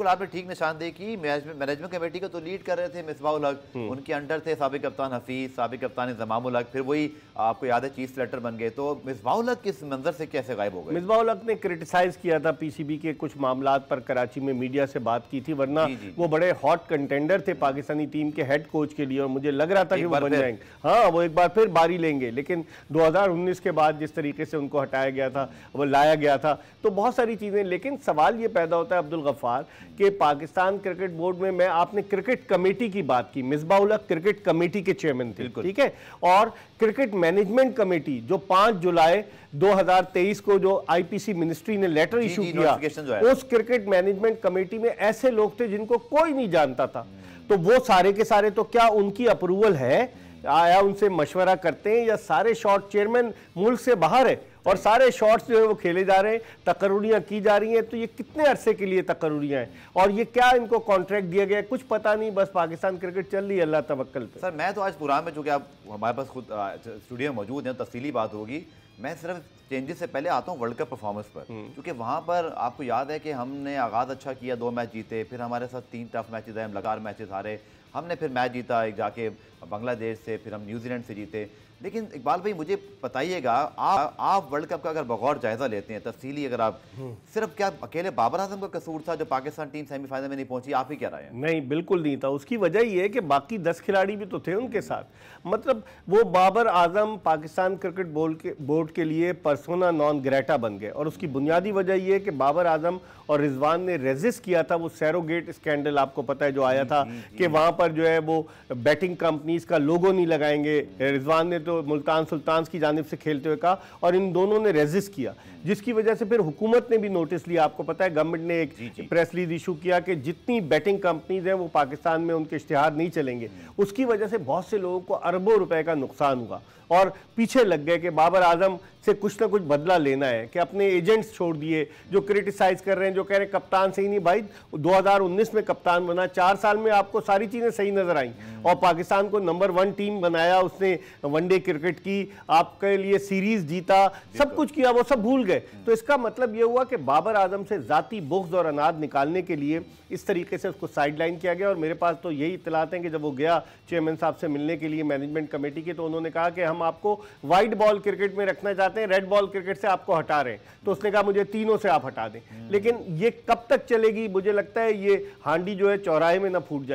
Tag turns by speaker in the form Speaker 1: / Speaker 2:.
Speaker 1: बिल्कुल आपने ठीक निशानदेही की मैनेजमेंट कमेटी को तो लीड कर रहे थे मिसबा उलग हम्म। उनके अंडर थे सबक कप्तान हफीज सबक कप्तान इजमाम उलग फिर वही आपको याद है चीफ सेलेक्टर बन गए तो मिसबा उलग किस मंजर से कैसे गायब हो गए
Speaker 2: मिसबा उलग ने क्रिटिसाइज किया था पीसीबी के कुछ मामला पर कराची में मीडिया से बात की थी वरना वो बड़े हॉट कंटेंडर थे पाकिस्तानी टीम के हेड कोच के लिए और मुझे लग रहा था कि वो बन जाएंगे हाँ वो एक बार फिर बारी लेंगे लेकिन 2019 के बाद जिस तरीके से उनको हटाया गया था वो लाया गया था तो बहुत सारी चीज़ें लेकिन सवाल ये पैदा होता है अब्दुल गफ्फार कि पाकिस्तान क्रिकेट बोर्ड में मैं आपने क्रिकेट कमेटी की बात की मिसबाउल क्रिकेट कमेटी के चेयरमैन थे ठीक है और क्रिकेट मैनेजमेंट कमेटी जो 5 जुलाई 2023 को जो आईपीसी मिनिस्ट्री ने लेटर इशू किया उस क्रिकेट मैनेजमेंट कमेटी में ऐसे लोग थे जिनको कोई नहीं जानता था तो वो सारे के सारे तो क्या उनकी अप्रूवल है आया उनसे मशवरा करते हैं या सारे शॉर्ट चेयरमैन मुल्क से बाहर है और सारे शॉट्स जो है वो खेले जा रहे हैं तकरूरियाँ की जा रही हैं तो ये कितने अरसे के लिए तकरूरियाँ हैं और ये क्या इनको कॉन्ट्रैक्ट दिया गया है कुछ पता नहीं बस पाकिस्तान क्रिकेट चल रही है अल्लाह तवक्ल पे सर
Speaker 1: मैं तो आज पुरान में चूँकि आप हमारे पास खुद स्टूडियो मौजूद हैं तो तफसीली बात होगी मैं सिर्फ चेंजेस से पहले आता हूँ वर्ल्ड कप परफॉर्मेंस पर क्योंकि हम्म। वहाँ पर आपको याद है कि हमने आगाज़ अच्छा किया दो मैच जीते फिर हमारे साथ तीन टफ मैचेस आए हम लगातार मैचेस हारे हमने फिर मैच जीता एक जाके बांग्लादेश से फिर हम न्यूजीलैंड से जीते लेकिन इकबाल भाई मुझे बताइएगा आप आप वर्ल्ड कप का अगर बगौर जायजा लेते हैं तफसीली अगर आप हम्म। सिर्फ क्या अकेले बाबर आजम का कसूर था जो पाकिस्तान टीम
Speaker 2: सेमीफाइनल में नहीं पहुंची आप ही क्या राय नहीं बिल्कुल नहीं था उसकी वजह यह है कि बाकी दस खिलाड़ी भी तो थे उनके साथ मतलब वो बाबर आजम पाकिस्तान क्रिकेट बोर्ड के बोर्ड के लिए परसोना नॉन ग्रेटा बन गए और उसकी बुनियादी वजह यह है कि बाबर आजम और रिजवान ने रेजिस्ट किया था वो सैरोगेट स्कैंडल आपको पता है जो आया था कि वहाँ पर जो है वो बैटिंग कंपनीज का लोगो नहीं लगाएंगे हम्म। रिजवान ने तो तो मुल्तान सुल्तान की जानब से खेलते हुए कहा और इन दोनों ने रेजिस्ट किया जिसकी वजह से फिर हुकूमत ने भी नोटिस लिया आपको पता है गवर्नमेंट ने एक जी जी। प्रेस रिलीज इशू किया कि जितनी बैटिंग कंपनीज हैं वो पाकिस्तान में उनके इश्तिहार नहीं चलेंगे उसकी वजह से बहुत से लोगों को अरबों रुपए का नुकसान हुआ और पीछे लग गए कि बाबर आजम से कुछ ना कुछ बदला लेना है कि अपने एजेंट्स छोड़ दिए जो क्रिटिसाइज कर रहे हैं जो कह रहे हैं कप्तान सही नहीं भाई 2019 में कप्तान बना चार साल में आपको सारी चीज़ें सही नज़र आई और पाकिस्तान को नंबर वन टीम बनाया उसने वनडे क्रिकेट की आपके लिए सीरीज जीता सब कुछ किया वो सब भूल गए हम्म। तो इसका मतलब ये हुआ कि बाबर आजम से ज़ाती बोख्ज और अनाज निकालने के लिए इस तरीके से उसको साइडलाइन किया गया और मेरे पास तो यही इतलात हैं कि जब वो गया चेयरमैन साहब से मिलने के लिए मैनेजमेंट कमेटी के तो उन्होंने कहा कि हम आपको वाइट बॉल क्रिकेट में रखना चाहते हैं रेड बॉल क्रिकेट से आपको हटा रहे हैं तो उसने कहा मुझे तीनों से आप हटा दें हम्म। लेकिन ये कब तक चलेगी मुझे लगता है ये हांडी जो है चौराहे में ना फूट जाए